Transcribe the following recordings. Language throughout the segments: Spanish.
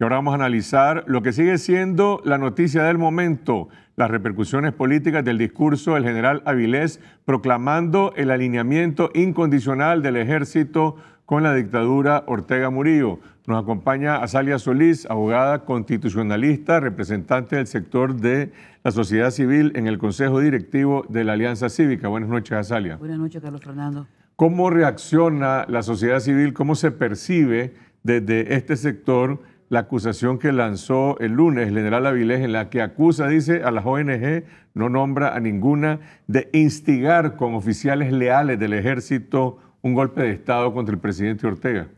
Y ahora vamos a analizar lo que sigue siendo la noticia del momento, las repercusiones políticas del discurso del general Avilés proclamando el alineamiento incondicional del ejército con la dictadura Ortega Murillo. Nos acompaña Azalia Solís, abogada constitucionalista, representante del sector de la sociedad civil en el Consejo Directivo de la Alianza Cívica. Buenas noches, Azalia. Buenas noches, Carlos Fernando. ¿Cómo reacciona la sociedad civil? ¿Cómo se percibe desde este sector la acusación que lanzó el lunes el general Avilés, en la que acusa, dice, a las ONG, no nombra a ninguna, de instigar con oficiales leales del ejército un golpe de Estado contra el presidente Ortega?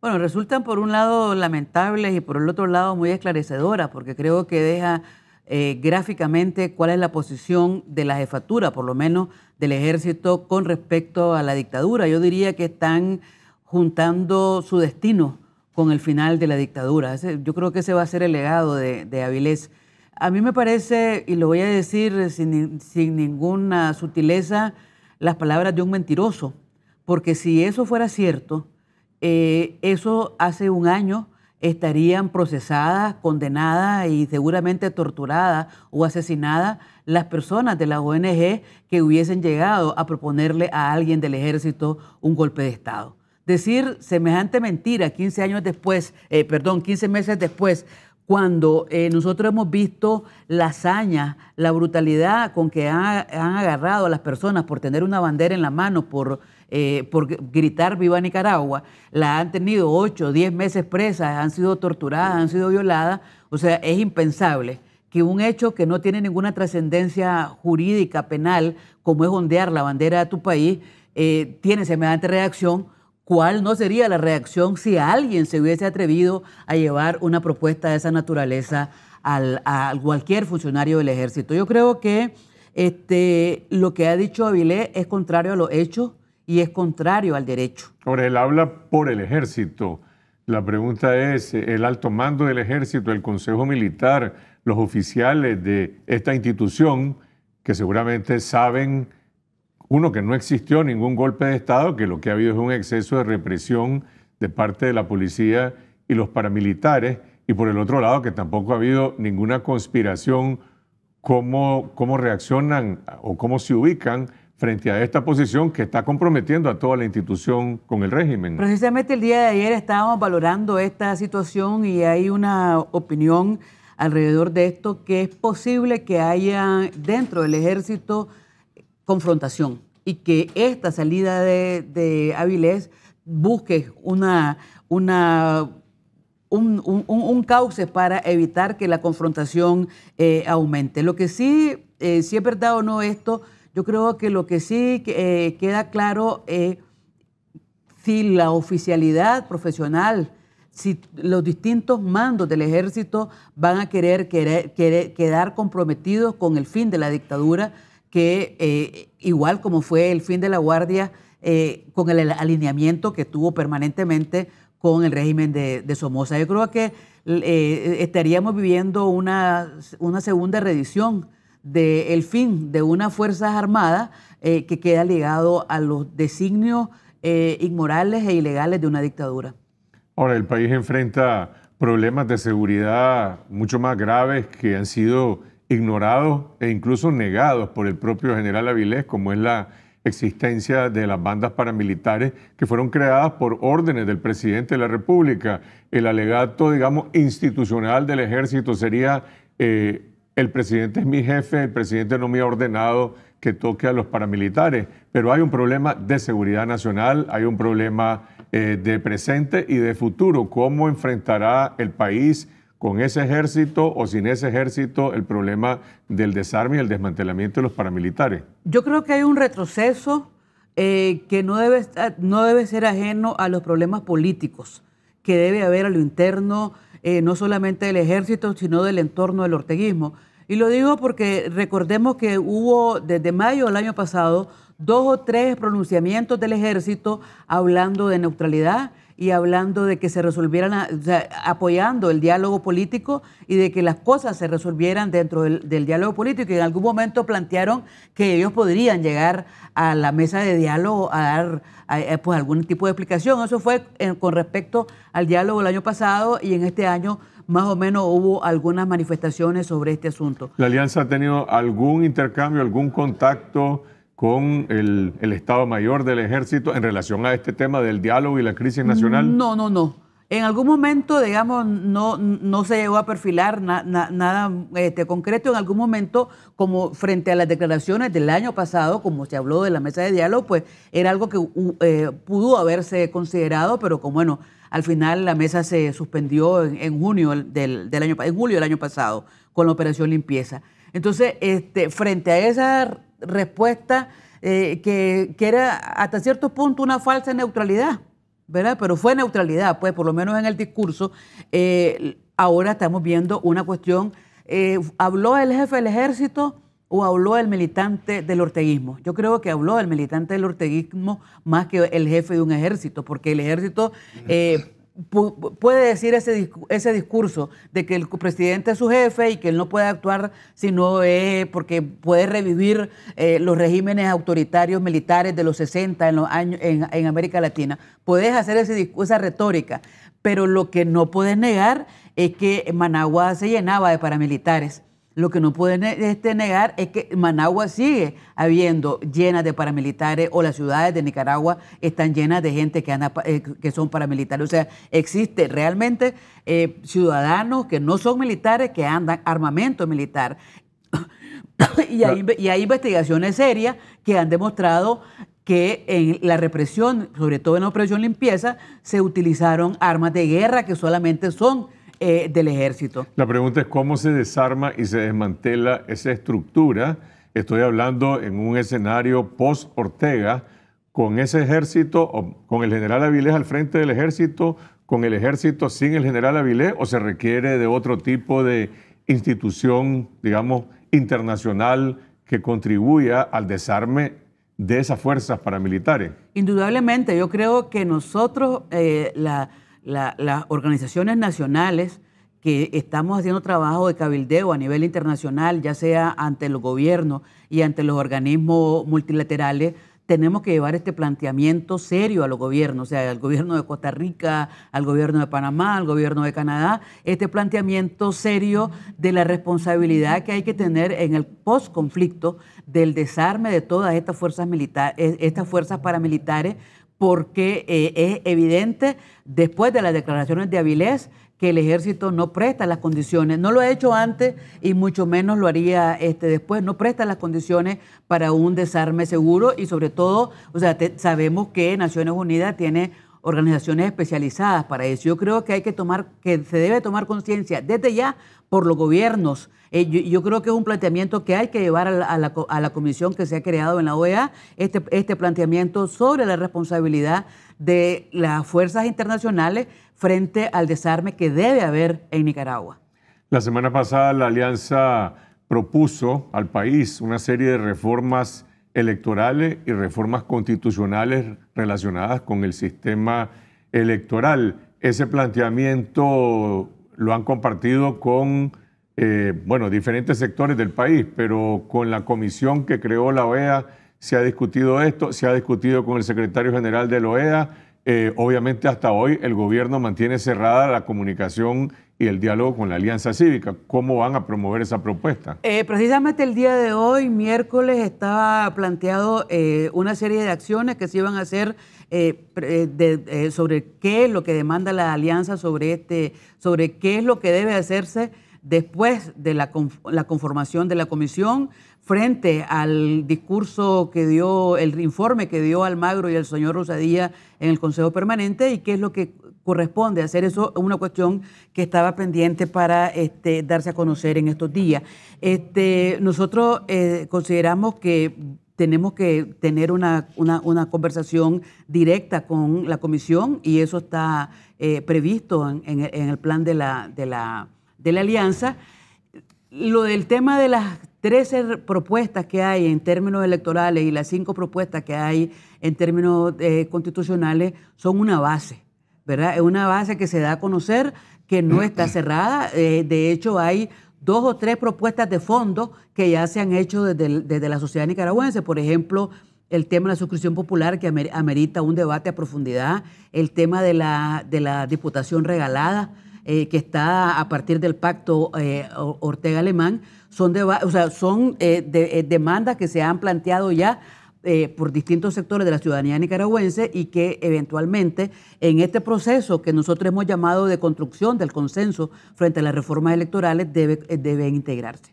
Bueno, resultan por un lado lamentables y por el otro lado muy esclarecedoras, porque creo que deja eh, gráficamente cuál es la posición de la jefatura, por lo menos del ejército, con respecto a la dictadura. Yo diría que están juntando su destino con el final de la dictadura. Yo creo que ese va a ser el legado de, Avilés. A mí me parece, y lo voy a decir sin, ninguna sutileza, las palabras de un mentiroso, porque si eso fuera cierto, eh, eso hace un año estarían procesadas, condenadas y seguramente torturadas o asesinadas las personas de la ONG que hubiesen llegado a proponerle a alguien del ejército un golpe de Estado. Decir semejante mentira 15 años después, eh, perdón, 15 meses después, cuando eh, nosotros hemos visto la hazaña, la brutalidad con que han agarrado a las personas por tener una bandera en la mano, por eh, por gritar viva Nicaragua, la han tenido 8, 10 meses presas, han sido torturadas, han sido violadas. O sea, es impensable que un hecho que no tiene ninguna trascendencia jurídica, penal, como es ondear la bandera de tu país, eh, tiene semejante reacción. ¿Cuál no sería la reacción si alguien se hubiese atrevido a llevar una propuesta de esa naturaleza al, a cualquier funcionario del ejército? Yo creo que este, lo que ha dicho Avilés es contrario a los hechos y es contrario al derecho. Ahora, él habla por el ejército. La pregunta es, el alto mando del ejército, el Consejo Militar, los oficiales de esta institución, que seguramente saben, uno, que no existió ningún golpe de Estado, que lo que ha habido es un exceso de represión de parte de la policía y los paramilitares, y por el otro lado, que tampoco ha habido ninguna conspiración, cómo, cómo reaccionan o cómo se ubican frente a esta posición que está comprometiendo a toda la institución con el régimen. Precisamente el día de ayer estábamos valorando esta situación y hay una opinión alrededor de esto que es posible que haya dentro del ejército confrontación y que esta salida de, de Avilés busque una, una un, cauce para evitar que la confrontación eh, aumente. Lo que sí, eh, si es verdad o no esto, yo creo que lo que sí eh, queda claro es eh, si la oficialidad profesional, si los distintos mandos del ejército van a querer, quedar comprometidos con el fin de la dictadura, que eh, igual como fue el fin de la guardia, con el alineamiento que tuvo permanentemente con el régimen de, Somoza. Yo creo que estaríamos viviendo una, una segunda redición del fin de una Fuerzas Armadas eh, que queda ligado a los designios eh, inmorales e ilegales de una dictadura. Ahora, el país enfrenta problemas de seguridad mucho más graves que han sido ignorados e incluso negados por el propio general Avilés, como es la existencia de las bandas paramilitares que fueron creadas por órdenes del presidente de la República. El alegato, digamos, institucional del ejército sería eh, el presidente es mi jefe, el presidente no me ha ordenado que toque a los paramilitares, pero hay un problema de seguridad nacional, hay un problema eh, de presente y de futuro. ¿Cómo enfrentará el país con ese ejército o sin ese ejército el problema del desarme y el desmantelamiento de los paramilitares? Yo creo que hay un retroceso eh, que no debe, no debe ser ajeno a los problemas políticos que debe haber a lo interno eh, no solamente del ejército, sino del entorno del orteguismo. Y lo digo porque recordemos que hubo desde mayo del año pasado dos o tres pronunciamientos del ejército hablando de neutralidad y hablando de que se resolvieran, apoyando el diálogo político y de que las cosas se resolvieran dentro del, diálogo político. Y en algún momento plantearon que ellos podrían llegar a la mesa de diálogo a dar eh, pues, algún tipo de explicación. Eso fue con respecto al diálogo el año pasado y en este año más o menos hubo algunas manifestaciones sobre este asunto. ¿La alianza ha tenido algún intercambio, algún contacto? con el, Estado Mayor del Ejército en relación a este tema del diálogo y la crisis nacional? No, no, no. En algún momento, digamos, no, no se llegó a perfilar nada este, concreto. En algún momento, como frente a las declaraciones del año pasado, como se habló de la mesa de diálogo, pues era algo que uh, eh, pudo haberse considerado, pero como bueno, al final la mesa se suspendió en, junio del, del, año, en julio del año pasado con la operación limpieza. Entonces, este, frente a esa respuesta eh, que, era hasta cierto punto una falsa neutralidad, ¿verdad? Pero fue neutralidad, pues por lo menos en el discurso. Eh, ahora estamos viendo una cuestión, eh, ¿habló el jefe del ejército o habló el militante del orteguismo? Yo creo que habló el militante del orteguismo más que el jefe de un ejército, porque el ejército puede decir ese, ese discurso de que el presidente es su jefe y que él no puede actuar sino eh, porque puede revivir eh, los regímenes autoritarios militares de los 60 en, los años, en, América Latina. Puedes hacer ese, esa retórica, pero lo que no puedes negar es que Managua se llenaba de paramilitares lo que no pueden este, negar es que Managua sigue habiendo llenas de paramilitares o las ciudades de Nicaragua están llenas de gente que, eh, son paramilitares. O sea, existe realmente eh, ciudadanos que no son militares que andan armamento militar. y, hay, investigaciones serias que han demostrado que en la represión, sobre todo en la operación limpieza, se utilizaron armas de guerra que solamente son eh, del ejército. La pregunta es cómo se desarma y se desmantela esa estructura. Estoy hablando en un escenario post-Ortega, con ese ejército, o con el general Avilés al frente del ejército, con el ejército sin el general Avilés, o se requiere de otro tipo de institución, digamos, internacional que contribuya al desarme de esas fuerzas paramilitares. Indudablemente, yo creo que nosotros, eh, la las organizaciones nacionales que estamos haciendo trabajo de cabildeo a nivel internacional, ya sea ante los gobiernos y ante los organismos multilaterales, tenemos que llevar este planteamiento serio a los gobiernos, o sea, al gobierno de Costa Rica, al gobierno de Panamá, al gobierno de Canadá, este planteamiento serio de la responsabilidad que hay que tener en el post-conflicto del desarme de todas estas fuerzas militares, eh, estas fuerzas paramilitares, porque eh, es evidente después de las declaraciones de Avilés que el ejército no presta las condiciones, no lo ha hecho antes y mucho menos lo haría este, después, no presta las condiciones para un desarme seguro y sobre todo, o sea, sabemos que Naciones Unidas tiene organizaciones especializadas para eso. Yo creo que hay que tomar, que se debe tomar conciencia desde ya por los gobiernos. Eh, yo, creo que es un planteamiento que hay que llevar a la, comisión que se ha creado en la OEA, este, este planteamiento sobre la responsabilidad de las fuerzas internacionales frente al desarme que debe haber en Nicaragua. La semana pasada la alianza propuso al país una serie de reformas electorales y reformas constitucionales relacionadas con el sistema electoral. Ese planteamiento lo han compartido con eh, bueno, diferentes sectores del país, pero con la comisión que creó la OEA se ha discutido esto, se ha discutido con el secretario general de la OEA. Eh, obviamente hasta hoy el gobierno mantiene cerrada la comunicación y el diálogo con la Alianza Cívica. ¿Cómo van a promover esa propuesta? Eh, precisamente el día de hoy, miércoles, estaba planteado eh, una serie de acciones que se iban a hacer eh, sobre qué es lo que demanda la Alianza, sobre, este, sobre qué es lo que debe hacerse después de la, la conformación de la comisión frente al discurso que dio, el informe que dio Almagro y el señor Rosadía en el Consejo Permanente y qué es lo que corresponde hacer eso, una cuestión que estaba pendiente para este, darse a conocer en estos días. Este, nosotros eh, consideramos que tenemos que tener una, conversación directa con la comisión y eso está eh, previsto en, el plan de la, de la, de la alianza. Lo del tema de las 13 propuestas que hay en términos electorales y las 5 propuestas que hay en términos eh, constitucionales son una base. Es una base que se da a conocer, que no mm. está cerrada. Eh, de hecho, hay dos o tres propuestas de fondo que ya se han hecho desde, la sociedad nicaragüense. Por ejemplo, el tema de la suscripción popular que amerita un debate a profundidad, el tema de la, de la diputación regalada. Eh, que está a partir del pacto eh, Ortega-Alemán, son, son demandas que se han planteado ya eh, por distintos sectores de la ciudadanía nicaragüense y que eventualmente en este proceso que nosotros hemos llamado de construcción del consenso frente a las reformas electorales debe, eh, deben integrarse.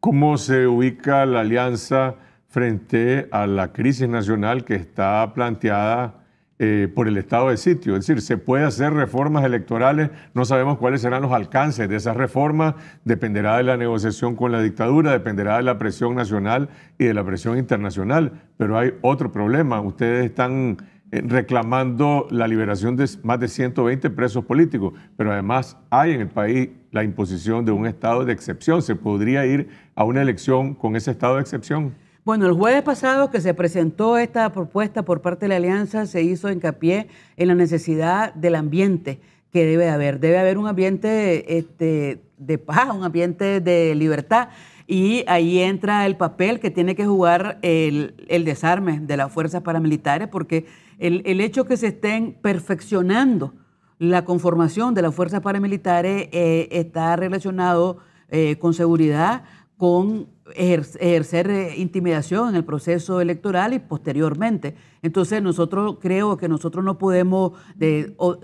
¿Cómo se ubica la alianza frente a la crisis nacional que está planteada? Eh, por el estado de sitio. Es decir, se puede hacer reformas electorales, no sabemos cuáles serán los alcances de esas reformas, dependerá de la negociación con la dictadura, dependerá de la presión nacional y de la presión internacional, pero hay otro problema. Ustedes están eh, reclamando la liberación de más de 120 presos políticos, pero además hay en el país la imposición de un estado de excepción. ¿Se podría ir a una elección con ese estado de excepción? Bueno, el jueves pasado que se presentó esta propuesta por parte de la Alianza, se hizo hincapié en la necesidad del ambiente que debe haber. Debe haber un ambiente este, de paz, un ambiente de libertad. Y ahí entra el papel que tiene que jugar el, desarme de las fuerzas paramilitares, porque el, hecho que se estén perfeccionando la conformación de las fuerzas paramilitares eh, está relacionado eh, con seguridad, con ejercer eh, intimidación en el proceso electoral y posteriormente. Entonces nosotros creo que nosotros no podemos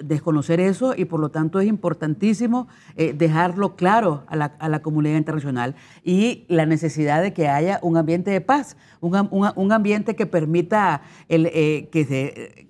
desconocer eso y por lo tanto es importantísimo eh, dejarlo claro a la, comunidad internacional y la necesidad de que haya un ambiente de paz, un, ambiente que permita eh, que se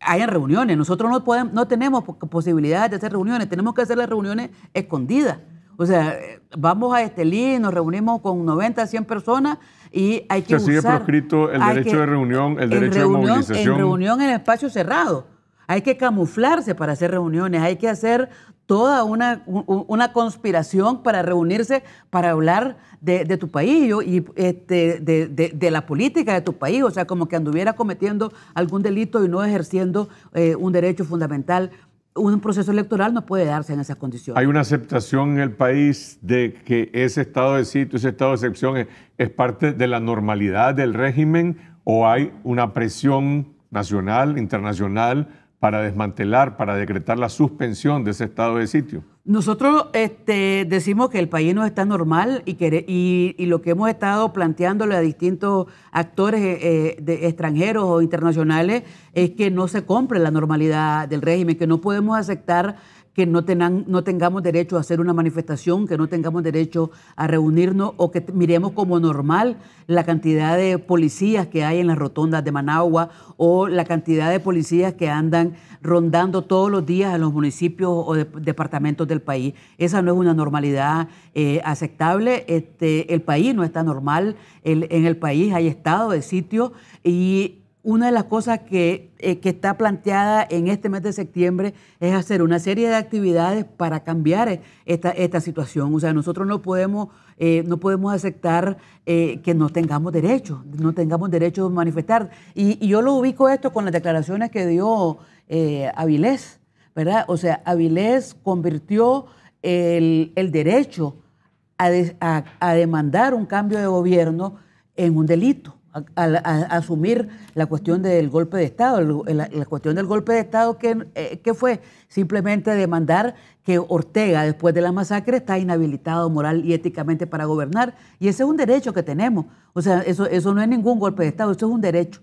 hayan reuniones. Nosotros no, podemos, no tenemos posibilidades de hacer reuniones, tenemos que hacer las reuniones escondidas. O sea, vamos a Estelí, nos reunimos con 90, 100 personas y hay que Se sigue proscrito el derecho de reunión, el derecho de movilización. En reunión en espacio cerrado. Hay que camuflarse para hacer reuniones, hay que hacer toda una, una conspiración para reunirse, para hablar de, tu país y este, de, de, la política de tu país, o sea, como que anduviera cometiendo algún delito y no ejerciendo eh, un derecho fundamental un proceso electoral no puede darse en esas condiciones. Hay una aceptación en el país de que ese estado de sitio, ese estado de excepción es, parte de la normalidad del régimen o hay una presión nacional, internacional, para desmantelar, para decretar la suspensión de ese estado de sitio? Nosotros este, decimos que el país no está normal y, que, y, lo que hemos estado planteándole a distintos actores eh, eh, extranjeros o internacionales es que no se compre la normalidad del régimen, que no podemos aceptar que no, tengan, no tengamos derecho a hacer una manifestación, que no tengamos derecho a reunirnos o que miremos como normal la cantidad de policías que hay en las rotondas de Managua o la cantidad de policías que andan rondando todos los días en los municipios o departamentos del país. Esa no es una normalidad eh, aceptable. Este, el país no está normal. en el país hay estado de sitio y una de las cosas eh, que, está planteada en este mes de septiembre es hacer una serie de actividades para cambiar esta, situación. O sea, nosotros no podemos, eh, no podemos aceptar eh, que no tengamos derecho, no tengamos derecho a manifestar. Y, yo lo ubico esto con las declaraciones que dio Avilés, ¿verdad? O sea, Avilés convirtió el, derecho a demandar un cambio de gobierno en un delito a, asumir la cuestión del golpe de Estado. La, cuestión del golpe de Estado, que, eh, fue? Simplemente demandar que Ortega, después de la masacre, está inhabilitado moral y éticamente para gobernar. Y ese es un derecho que tenemos. O sea, eso, eso no es ningún golpe de Estado, eso es un derecho.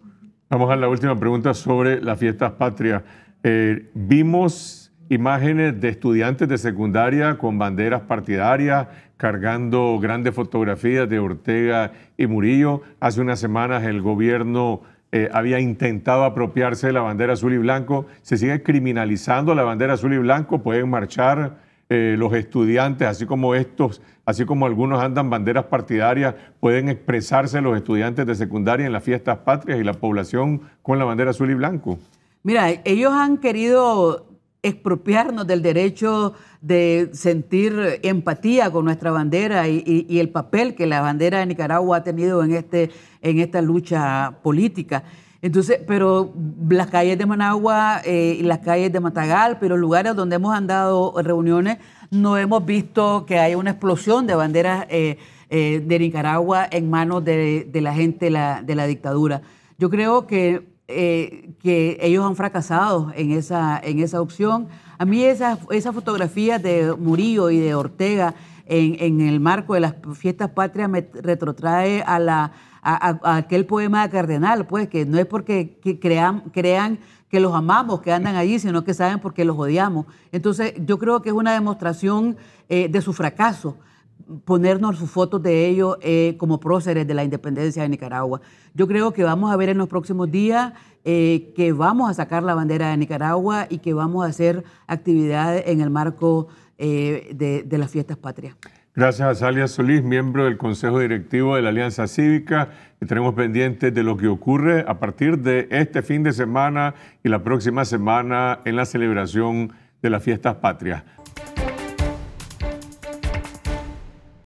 Vamos a la última pregunta sobre las fiestas patrias. Eh, vimos imágenes de estudiantes de secundaria con banderas partidarias, cargando grandes fotografías de Ortega y Murillo. Hace unas semanas el gobierno eh, había intentado apropiarse de la bandera azul y blanco. Se sigue criminalizando la bandera azul y blanco. Pueden marchar eh, los estudiantes, así como estos, así como algunos andan banderas partidarias, pueden expresarse los estudiantes de secundaria en las fiestas patrias y la población con la bandera azul y blanco. Mira, ellos han querido expropiarnos del derecho de sentir empatía con nuestra bandera y, el papel que la bandera de Nicaragua ha tenido en, este, en esta lucha política. Entonces, pero las calles de Managua, eh, y las calles de Matagal, pero lugares donde hemos andado reuniones, no hemos visto que haya una explosión de banderas eh, eh, de Nicaragua en manos de, la gente de la dictadura. Yo creo que eh, que ellos han fracasado en esa, en esa opción. A mí esas esa fotografías de Murillo y de Ortega en, el marco de las fiestas patrias me retrotrae a, la, a, aquel poema de Cardenal, pues que no es porque crean, que los amamos, que andan allí, sino que saben porque los odiamos. Entonces yo creo que es una demostración eh, de su fracaso ponernos sus fotos de ellos eh, como próceres de la independencia de Nicaragua. Yo creo que vamos a ver en los próximos días eh, que vamos a sacar la bandera de Nicaragua y que vamos a hacer actividades en el marco eh, de, las fiestas patrias. Gracias a Salia Solís, miembro del Consejo Directivo de la Alianza Cívica. Tenemos pendientes de lo que ocurre a partir de este fin de semana y la próxima semana en la celebración de las fiestas patrias.